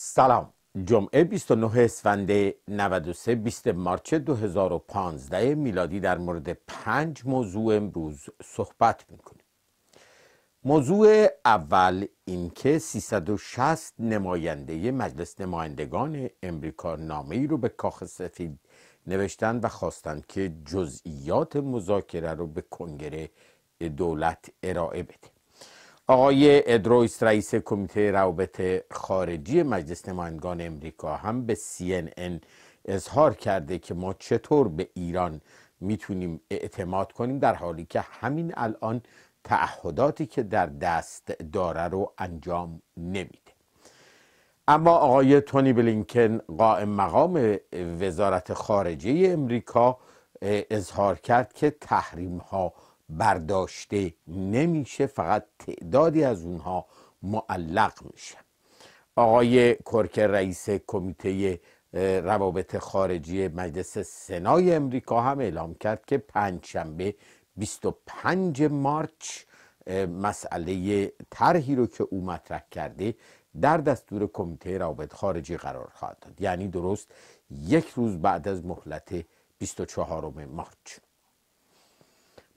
سلام جمعه 29 اسفند 93 20 مارچ 2015 میلادی در مورد پنج موضوع امروز صحبت میکنیم موضوع اول اینکه 360 نماینده مجلس نمایندگان امریکا نامه ای رو به کاخ سفید نوشتن و خواستند که جزئیات مذاکره رو به کنگره دولت ارائه بده آقای ادرویس رئیس کمیته روابط خارجی مجلس نمایندگان امریکا هم به CNN اظهار کرده که ما چطور به ایران میتونیم اعتماد کنیم در حالی که همین الان تعهداتی که در دست داره رو انجام نمیده اما آقای تونی بلینکن قائم مقام وزارت خارجه امریکا اظهار کرد که تحریم ها برداشته نمیشه فقط تعدادی از اونها معلق میشه آقای کرک رئیس کمیته روابط خارجی مجلس سنای امریکا هم اعلام کرد که شنبه 25 مارچ مسئله طرحی رو که او مطرح کرده در دستور کمیته روابط خارجی قرار خواهد داد یعنی درست یک روز بعد از مهلت 24 مارچ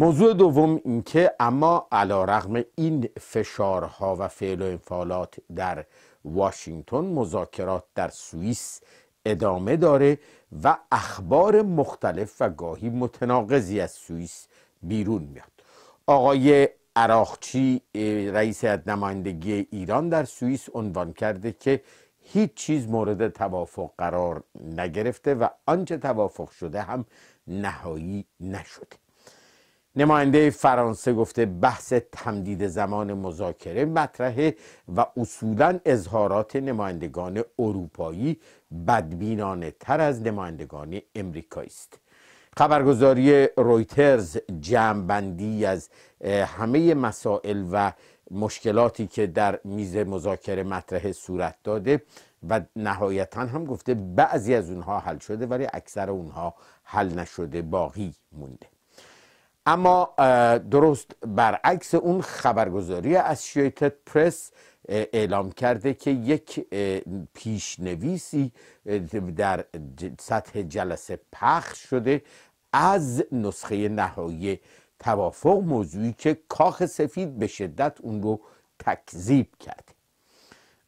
موضوع دوم اینکه اما علا رغم این فشارها و فعل و انفعالات در واشنگتن مذاکرات در سوئیس ادامه داره و اخبار مختلف و گاهی متناقضی از سوئیس بیرون میاد آقای عراقچی رئیس نمایندگی ایران در سوئیس عنوان کرده که هیچ چیز مورد توافق قرار نگرفته و آنچه توافق شده هم نهایی نشده نماینده فرانسه گفته بحث تمدید زمان مذاکره مطرحه و اصولا اظهارات نمایندگان اروپایی بدبینانه تر از نمایندگان امریکایی است خبرگزاری رویترز جمعبندی از همه مسائل و مشکلاتی که در میز مذاکره مطرح صورت داده و نهایتا هم گفته بعضی از اونها حل شده ولی اکثر اونها حل نشده باقی مونده اما درست برعکس اون خبرگزاری اسوشیتد پرس اعلام کرده که یک پیشنویسی در سطح جلسه پخش شده از نسخه نهایی توافق موضوعی که کاخ سفید به شدت اون رو تکذیب کرده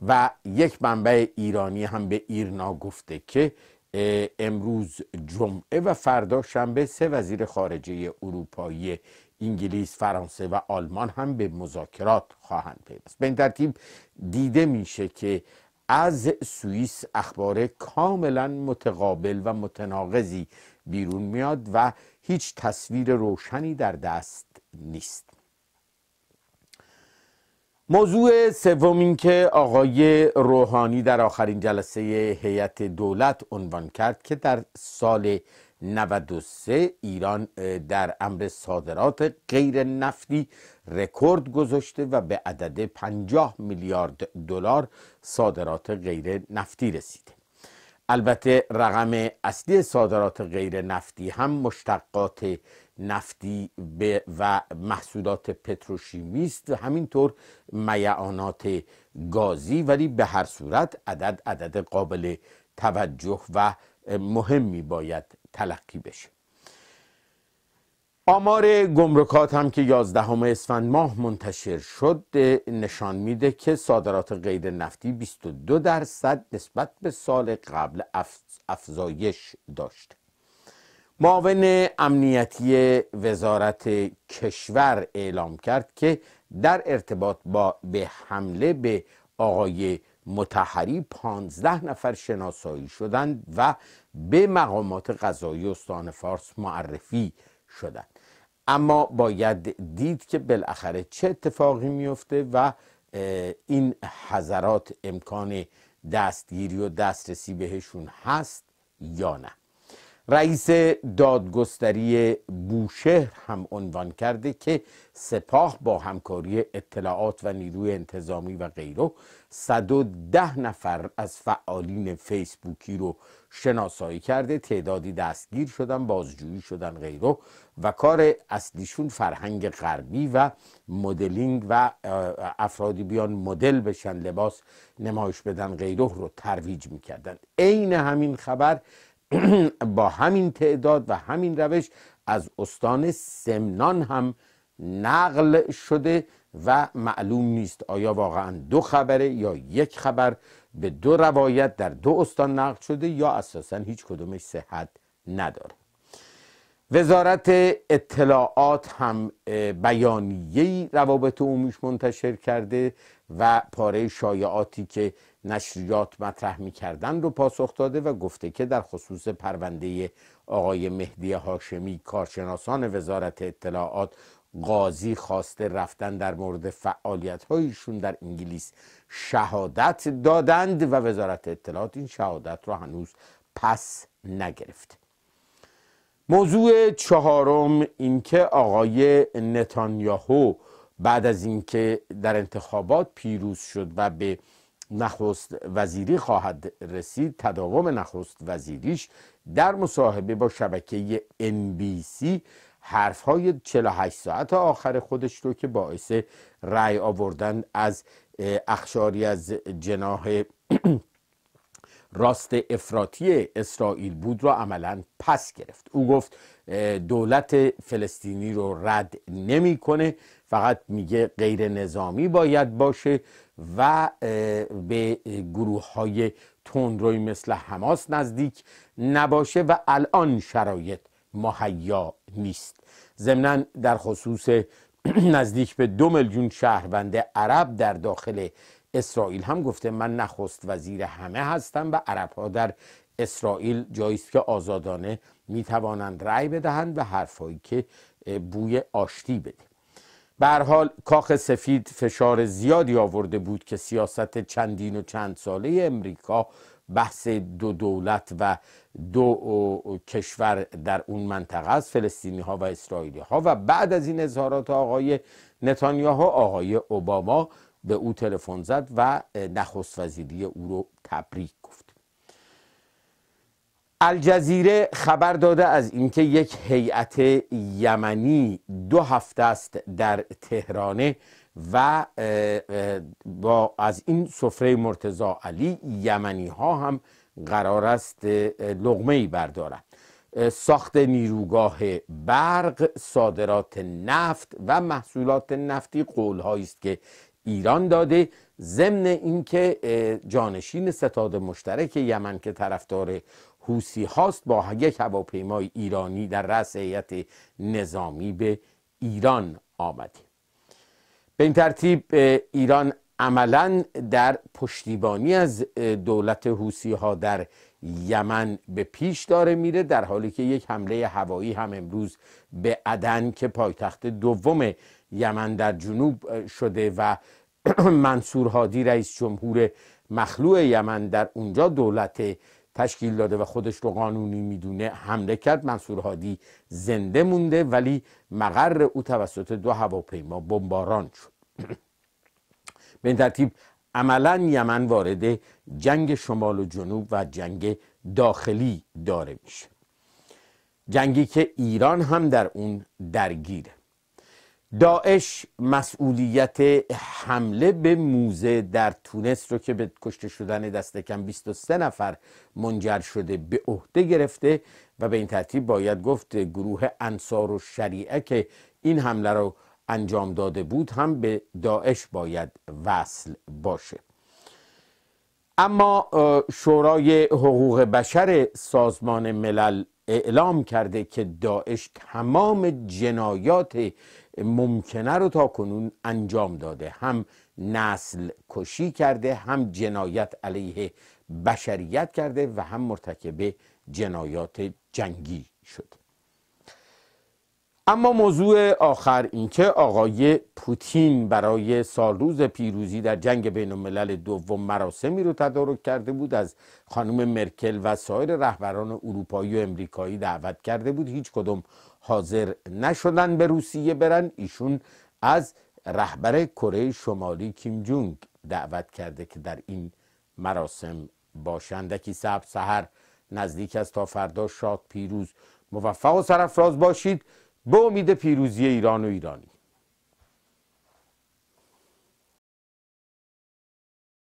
و یک منبع ایرانی هم به ایرنا گفته که امروز جمعه و فردا شنبه سه وزیر خارجه اروپایی انگلیس، فرانسه و آلمان هم به مذاکرات خواهند پیوست به این ترتیب دیده میشه که از سوئیس اخبار کاملا متقابل و متناقضی بیرون میاد و هیچ تصویر روشنی در دست نیست موضوع سوم این که آقای روحانی در آخرین جلسه هیئت دولت عنوان کرد که در سال 93 ایران در امر صادرات غیر نفتی رکورد گذاشته و به عدد 50 میلیارد دلار صادرات غیر نفتی رسیده البته رقم اصلی صادرات غیر نفتی هم مشتقات نفتی و محصولات پتروشیمی است همینطور میعانات گازی ولی به هر صورت عدد عدد قابل توجه و مهمی باید تلقی بشه آمار گمرکات هم که 11 اسفند ماه منتشر شد نشان میده که صادرات غیر نفتی 22 درصد نسبت به سال قبل افزایش داشت معاون امنیتی وزارت کشور اعلام کرد که در ارتباط با به حمله به آقای متحری 15 نفر شناسایی شدند و به مقامات قضایی استان فارس معرفی شدن اما باید دید که بالاخره چه اتفاقی میفته و این حضرات امکان دستگیری و دسترسی بهشون هست یا نه رئیس دادگستری بوشهر هم عنوان کرده که سپاه با همکاری اطلاعات و نیروی انتظامی و غیره 110 نفر از فعالین فیسبوکی رو شناسایی کرده تعدادی دستگیر شدن بازجویی شدن غیره و کار اصلیشون فرهنگ غربی و مدلینگ و افرادی بیان مدل بشن لباس نمایش بدن غیره رو ترویج میکردن عین همین خبر با همین تعداد و همین روش از استان سمنان هم نقل شده و معلوم نیست آیا واقعا دو خبره یا یک خبر به دو روایت در دو استان نقل شده یا اساسا هیچ کدومش صحت نداره وزارت اطلاعات هم بیانیه روابط عمومیش منتشر کرده و پاره شایعاتی که نشریات مطرح کردن رو پاسخ داده و گفته که در خصوص پرونده آقای مهدی هاشمی کارشناسان وزارت اطلاعات قاضی خواسته رفتن در مورد فعالیت در انگلیس شهادت دادند و وزارت اطلاعات این شهادت را هنوز پس نگرفت موضوع چهارم اینکه آقای نتانیاهو بعد از اینکه در انتخابات پیروز شد و به نخست وزیری خواهد رسید تداوم نخست وزیریش در مصاحبه با شبکه NBC حرف های 48 ساعت آخر خودش رو که باعث رأی آوردن از اخشاری از جناه راست افراطی اسرائیل بود را عملا پس گرفت او گفت دولت فلسطینی رو رد نمیکنه فقط میگه غیر نظامی باید باشه و به گروه های تندروی مثل حماس نزدیک نباشه و الان شرایط مهیا نیست ضمنا در خصوص نزدیک به دو میلیون شهروند عرب در داخل اسرائیل هم گفته من نخست وزیر همه هستم و عرب ها در اسرائیل جایی که آزادانه می توانند رأی بدهند و حرفهایی که بوی آشتی بده به حال کاخ سفید فشار زیادی آورده بود که سیاست چندین و چند ساله امریکا بحث دو دولت و دو کشور در اون منطقه از فلسطینی ها و اسرائیلی ها و بعد از این اظهارات آقای نتانیاهو آقای اوباما به او تلفن زد و نخست وزیری او رو تبریک گفت الجزیره خبر داده از اینکه یک هیئت یمنی دو هفته است در تهرانه و با از این سفره مرتزا علی یمنی ها هم قرار است لغمه ای بردارند ساخت نیروگاه برق صادرات نفت و محصولات نفتی قولهایی است که ایران داده ضمن اینکه جانشین ستاد مشترک یمن که طرفدار حوسی هاست با یک هواپیمای ایرانی در رأس هیئت نظامی به ایران آمده به این ترتیب ایران عملا در پشتیبانی از دولت حوسی ها در یمن به پیش داره میره در حالی که یک حمله هوایی هم امروز به عدن که پایتخت دوم یمن در جنوب شده و منصور هادی رئیس جمهور مخلوع یمن در اونجا دولت تشکیل داده و خودش رو قانونی میدونه حمله کرد منصور هادی زنده مونده ولی مقر او توسط دو هواپیما بمباران شد به این ترتیب عملا یمن وارد جنگ شمال و جنوب و جنگ داخلی داره میشه جنگی که ایران هم در اون درگیره داعش مسئولیت حمله به موزه در تونس رو که به کشته شدن دست کم 23 نفر منجر شده به عهده گرفته و به این ترتیب باید گفت گروه انصار و شریعه که این حمله رو انجام داده بود هم به داعش باید وصل باشه اما شورای حقوق بشر سازمان ملل اعلام کرده که داعش تمام جنایات ممکنه رو تا کنون انجام داده هم نسل کشی کرده هم جنایت علیه بشریت کرده و هم مرتکب جنایات جنگی شده اما موضوع آخر اینکه آقای پوتین برای سالروز پیروزی در جنگ بین الملل دوم مراسمی رو تدارک کرده بود از خانم مرکل و سایر رهبران اروپایی و امریکایی دعوت کرده بود هیچ کدوم حاضر نشدن به روسیه برن ایشون از رهبر کره شمالی کیم جونگ دعوت کرده که در این مراسم باشندکی سب سهر نزدیک از تا فردا شاد پیروز موفق و سرفراز باشید به امید پیروزی ایران و ایرانی